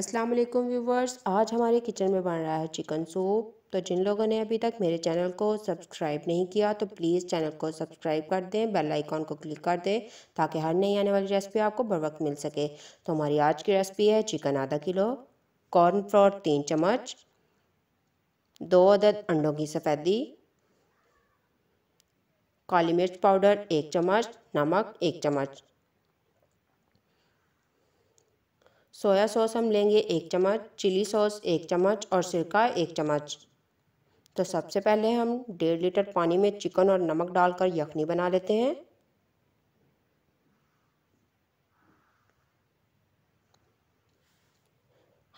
अस्सलाम वालेकुम व्यूवर्स आज हमारे किचन में बन रहा है चिकन सूप तो जिन लोगों ने अभी तक मेरे चैनल को सब्सक्राइब नहीं किया तो प्लीज़ चैनल को सब्सक्राइब कर दें बेल आइकॉन को क्लिक कर दें ताकि हर नई आने वाली रेसिपी आपको बर वक्त मिल सके तो हमारी आज की रेसिपी है चिकन आधा किलो कॉर्न फ्लोर तीन चम्मच दो अदद अंडों की सफ़ेदी काली मिर्च पाउडर एक चम्मच नमक एक चम्मच सोया सॉस हम लेंगे एक चम्मच चिली सॉस एक चम्मच और सिरका एक चम्मच तो सबसे पहले हम डेढ़ लीटर पानी में चिकन और नमक डालकर यखनी बना लेते हैं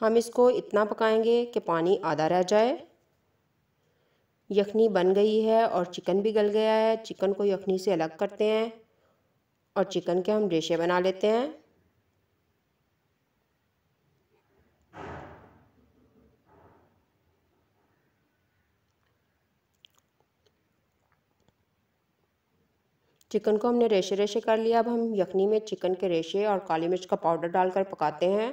हम इसको इतना पकाएंगे कि पानी आधा रह जाए यखनी बन गई है और चिकन भी गल गया है चिकन को यखनी से अलग करते हैं और चिकन के हम रेशे बना लेते हैं चिकन को हमने रेशे रेशे कर लिया अब हम यखनी में चिकन के रेशे और काली मिर्च का पाउडर डालकर पकाते हैं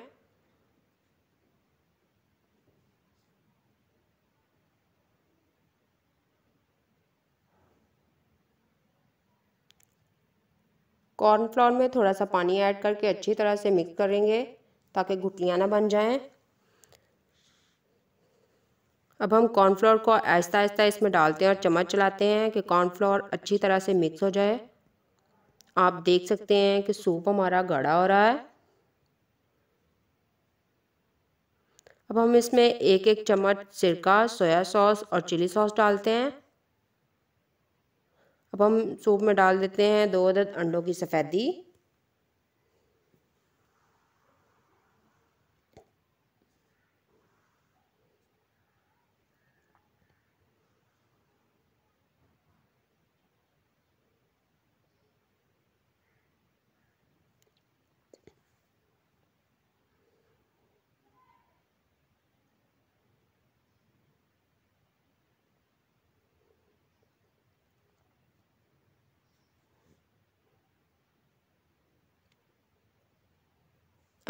कॉर्नफ्लोर में थोड़ा सा पानी ऐड करके अच्छी तरह से मिक्स करेंगे ताकि घुटियाँ ना बन जाएं अब हम कॉर्नफ्लोर को आहिस्ता आहिस्ता इसमें डालते हैं और चम्मच चलाते हैं कि कॉर्नफ्लोर अच्छी तरह से मिक्स हो जाए आप देख सकते हैं कि सूप हमारा गाढ़ा हो रहा है अब हम इसमें एक एक चम्मच सिरका सोया सॉस और चिली सॉस डालते हैं अब हम सूप में डाल देते हैं दो अदद अंडों की सफ़ेदी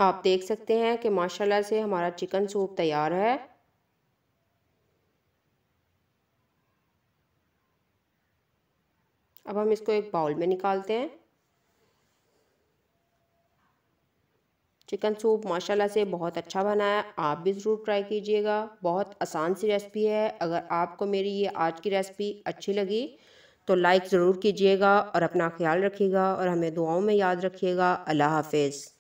आप देख सकते हैं कि माशाल्लाह से हमारा चिकन सूप तैयार है अब हम इसको एक बाउल में निकालते हैं चिकन सूप माशाल्लाह से बहुत अच्छा बना है आप भी ज़रूर ट्राई कीजिएगा बहुत आसान सी रेसिपी है अगर आपको मेरी ये आज की रेसिपी अच्छी लगी तो लाइक ज़रूर कीजिएगा और अपना ख्याल रखिएगा और हमें दुआओं में याद रखिएगा अल्लाह हाफिज़